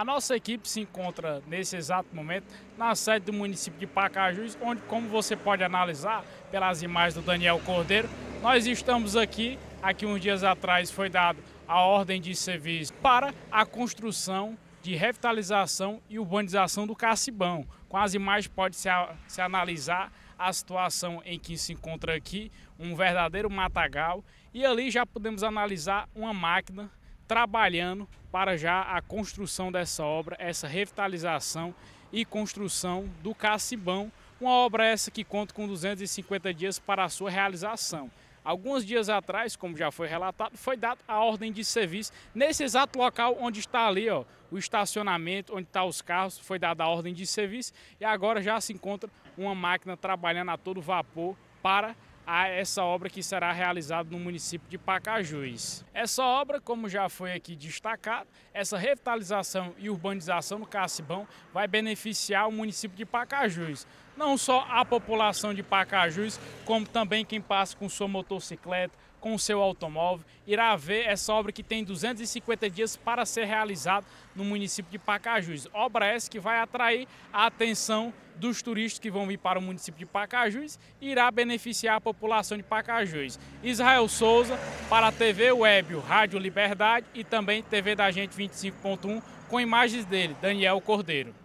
A nossa equipe se encontra nesse exato momento na sede do município de Pacajus, onde, como você pode analisar pelas imagens do Daniel Cordeiro, nós estamos aqui. Aqui uns dias atrás foi dado a ordem de serviço para a construção de revitalização e urbanização do Cacibão. Com as imagens pode se, a, se analisar a situação em que se encontra aqui, um verdadeiro matagal, e ali já podemos analisar uma máquina trabalhando para já a construção dessa obra, essa revitalização e construção do Cacibão, uma obra essa que conta com 250 dias para a sua realização. Alguns dias atrás, como já foi relatado, foi dada a ordem de serviço nesse exato local onde está ali ó, o estacionamento, onde estão tá os carros, foi dada a ordem de serviço e agora já se encontra uma máquina trabalhando a todo vapor para a essa obra que será realizada no município de Pacajus. Essa obra, como já foi aqui destacado, essa revitalização e urbanização no Cacibão vai beneficiar o município de Pacajus, não só a população de Pacajus, como também quem passa com sua motocicleta, com seu automóvel, irá ver essa obra que tem 250 dias para ser realizada no município de Pacajus. Obra essa que vai atrair a atenção dos turistas que vão vir para o município de Pacajus e irá beneficiar a população de Pacajus. Israel Souza, para a TV Web, Rádio Liberdade e também TV da Gente 25.1, com imagens dele, Daniel Cordeiro.